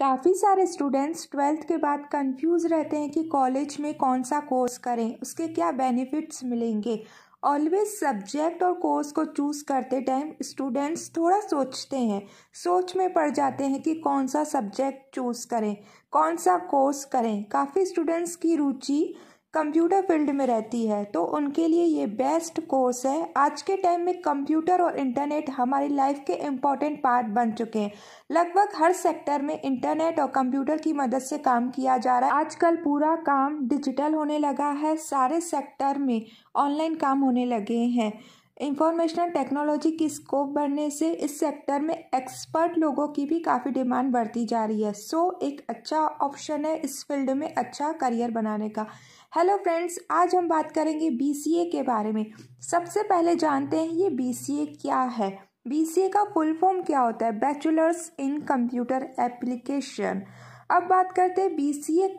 काफ़ी सारे students twelfth के बाद कंफ्यूज रहते हैं कि कॉलेज में कौन सा कोर्स करें उसके क्या बेनिफिट्स मिलेंगे ऑलवेज सब्जेक्ट और कोर्स को चूज़ करते टाइम स्टूडेंट्स थोड़ा सोचते हैं सोच में पड़ जाते हैं कि कौन सा सब्जेक्ट चूज़ करें कौन सा कोर्स करें काफ़ी स्टूडेंट्स की रुचि कंप्यूटर फील्ड में रहती है तो उनके लिए ये बेस्ट कोर्स है आज के टाइम में कंप्यूटर और इंटरनेट हमारी लाइफ के इम्पॉर्टेंट पार्ट बन चुके हैं लगभग हर सेक्टर में इंटरनेट और कंप्यूटर की मदद से काम किया जा रहा है आजकल पूरा काम डिजिटल होने लगा है सारे सेक्टर में ऑनलाइन काम होने लगे हैं इंफॉर्मेशनल टेक्नोलॉजी की स्कोप बढ़ने से इस सेक्टर में एक्सपर्ट लोगों की भी काफ़ी डिमांड बढ़ती जा रही है सो so, एक अच्छा ऑप्शन है इस फील्ड में अच्छा करियर बनाने का हेलो फ्रेंड्स आज हम बात करेंगे बीसीए के बारे में सबसे पहले जानते हैं ये बीसीए क्या है बीसीए का फुल फॉर्म क्या होता है बैचुलर्स इन कंप्यूटर एप्लीकेशन अब बात करते हैं बी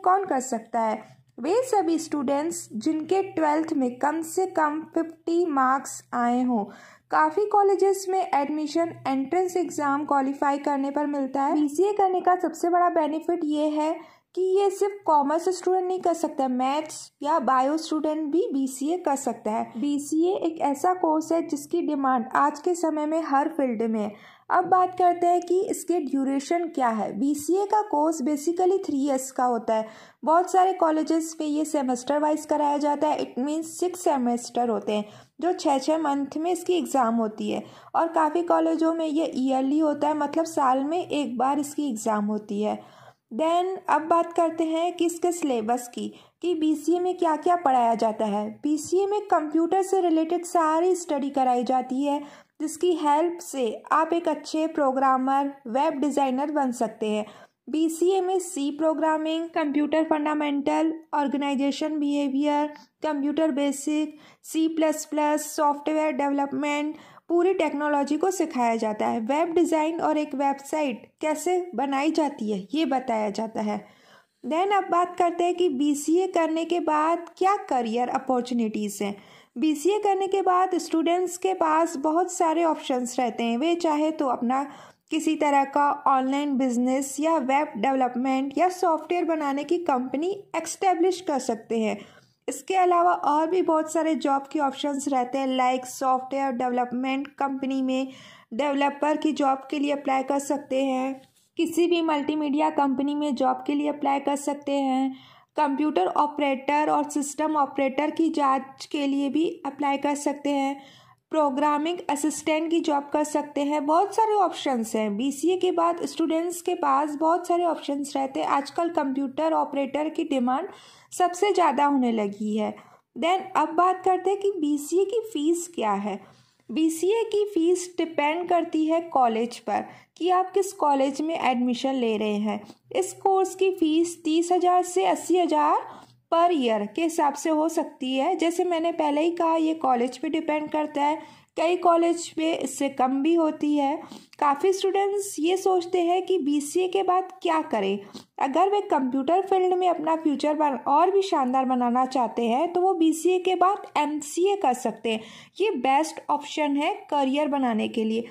कौन कर सकता है वे सभी स्टूडेंट्स जिनके ट्वेल्थ में कम से कम फिफ्टी मार्क्स आए हों काफ़ी कॉलेजेस में एडमिशन एंट्रेंस एग्ज़ाम क्वालिफाई करने पर मिलता है बी करने का सबसे बड़ा बेनिफिट ये है कि ये सिर्फ कॉमर्स स्टूडेंट नहीं कर सकता मैथ्स या बायो स्टूडेंट भी बीसीए कर सकता है बीसीए एक ऐसा कोर्स है जिसकी डिमांड आज के समय में हर फील्ड में है अब बात करते हैं कि इसके ड्यूरेशन क्या है बीसीए का कोर्स बेसिकली थ्री ईयर्स का होता है बहुत सारे कॉलेजेस में ये सेमेस्टर वाइज कराया जाता है इट मीन्स सिक्स सेमेस्टर होते हैं जो छः छः मंथ में इसकी एग्ज़ाम होती है और काफ़ी कॉलेजों में ये ईयरली होता है मतलब साल में एक बार इसकी एग्ज़ाम होती है देन अब बात करते हैं कि इसके सिलेबस की कि बी में क्या क्या पढ़ाया जाता है बी में कंप्यूटर से रिलेटेड सारी स्टडी कराई जाती है जिसकी हेल्प से आप एक अच्छे प्रोग्रामर वेब डिज़ाइनर बन सकते हैं ए में C programming computer fundamental organisation behaviour computer basic C plus plus software development पूरी टेक्नोलॉजी को सिखाया जाता है वेब डिज़ाइन और एक वेबसाइट कैसे बनाई जाती है ये बताया जाता है देन अब बात करते हैं कि बीसीए करने के बाद क्या करियर अपॉर्चुनिटीज़ हैं बीसीए करने के बाद स्टूडेंट्स के पास बहुत सारे ऑप्शंस रहते हैं वे चाहे तो अपना किसी तरह का ऑनलाइन बिजनेस या वेब डेवलपमेंट या सॉफ्टवेयर बनाने की कंपनी एक्स्टेब्लिश कर सकते हैं इसके अलावा और भी बहुत सारे जॉब के ऑप्शंस रहते हैं लाइक सॉफ्टवेयर डेवलपमेंट कंपनी में डेवलपर की जॉब के लिए अप्लाई कर सकते हैं किसी भी मल्टीमीडिया कंपनी में जॉब के लिए अप्लाई कर सकते हैं कंप्यूटर ऑपरेटर और सिस्टम ऑपरेटर की जांच के लिए भी अप्लाई कर सकते हैं प्रोग्रामिंग असिस्टेंट की जॉब कर सकते हैं बहुत सारे ऑप्शंस हैं बीसीए के बाद स्टूडेंट्स के पास बहुत सारे ऑप्शंस रहते हैं आजकल कंप्यूटर ऑपरेटर की डिमांड सबसे ज़्यादा होने लगी है देन अब बात करते हैं कि बीसीए की फ़ीस क्या है बीसीए की फ़ीस डिपेंड करती है कॉलेज पर कि आप किस कॉलेज में एडमिशन ले रहे हैं इस कोर्स की फ़ीस तीस हज़ार से अस्सी हज़ार पर ईयर के हिसाब से हो सकती है जैसे मैंने पहले ही कहा यह कॉलेज पे डिपेंड करता है कई कॉलेज में इससे कम भी होती है काफ़ी स्टूडेंट्स ये सोचते हैं कि बी के बाद क्या करें अगर वे कंप्यूटर फील्ड में अपना फ्यूचर बन और भी शानदार बनाना चाहते हैं तो वो बी के बाद एम कर सकते हैं ये बेस्ट ऑप्शन है करियर बनाने के लिए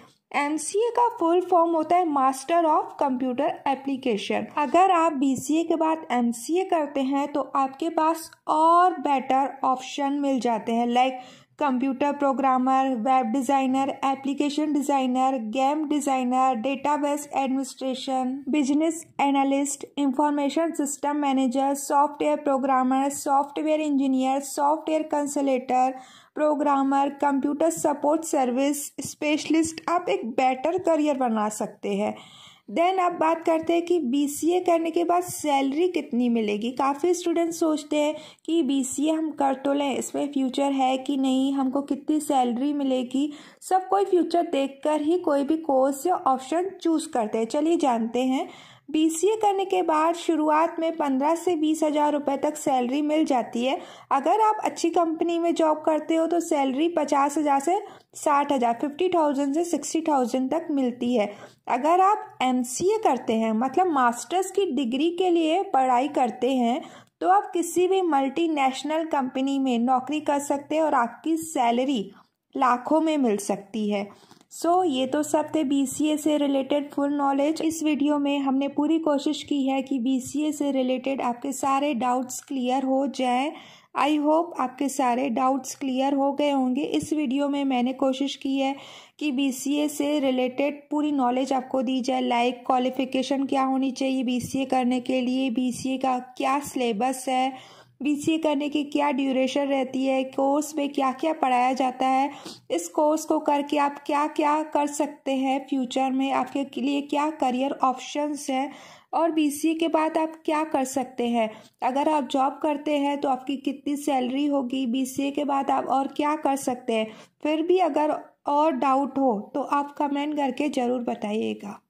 एम का फुल फॉर्म होता है मास्टर ऑफ कंप्यूटर एप्लीकेशन अगर आप बी के बाद एम करते हैं तो आपके पास और बेटर ऑप्शन मिल जाते हैं like computer programmer web designer application designer game designer database administration business analyst information system manager software programmer software engineer software consultant programmer computer support service specialist आप एक बेटर करियर बना सकते हैं then अब बात करते हैं कि ए करने के बाद सैलरी कितनी मिलेगी काफ़ी स्टूडेंट्स सोचते हैं कि ए हम कर तो लें इसमें फ्यूचर है कि नहीं हमको कितनी सैलरी मिलेगी सब कोई फ्यूचर देखकर ही कोई भी कोर्स या ऑप्शन चूज़ करते हैं चलिए जानते हैं बी करने के बाद शुरुआत में पंद्रह से बीस हज़ार रुपये तक सैलरी मिल जाती है अगर आप अच्छी कंपनी में जॉब करते हो तो सैलरी पचास हज़ार से साठ हज़ार फिफ्टी थाउजेंड से सिक्सटी थाउजेंड तक मिलती है अगर आप एम करते हैं मतलब मास्टर्स की डिग्री के लिए पढ़ाई करते हैं तो आप किसी भी मल्टीनेशनल कंपनी में नौकरी कर सकते हैं और आपकी सैलरी लाखों में मिल सकती है सो so, ये तो सब थे बी से रिलेटेड फुल नॉलेज इस वीडियो में हमने पूरी कोशिश की है कि बी से रिलेटेड आपके सारे डाउट्स क्लियर हो जाए आई होप आपके सारे डाउट्स क्लियर हो गए होंगे इस वीडियो में मैंने कोशिश की है कि बी से रिलेटेड पूरी नॉलेज आपको दी जाए लाइक क्वालिफिकेशन क्या होनी चाहिए बी करने के लिए बी का क्या सिलेबस है बीसीए करने की क्या ड्यूरेशन रहती है कोर्स में क्या क्या पढ़ाया जाता है इस कोर्स को करके आप क्या क्या कर सकते हैं फ्यूचर में आपके लिए क्या करियर ऑप्शंस हैं और बी के बाद आप क्या कर सकते हैं अगर आप जॉब करते हैं तो आपकी कितनी सैलरी होगी बी के बाद आप और क्या कर सकते हैं फिर भी अगर और डाउट हो तो आप कमेंट करके ज़रूर बताइएगा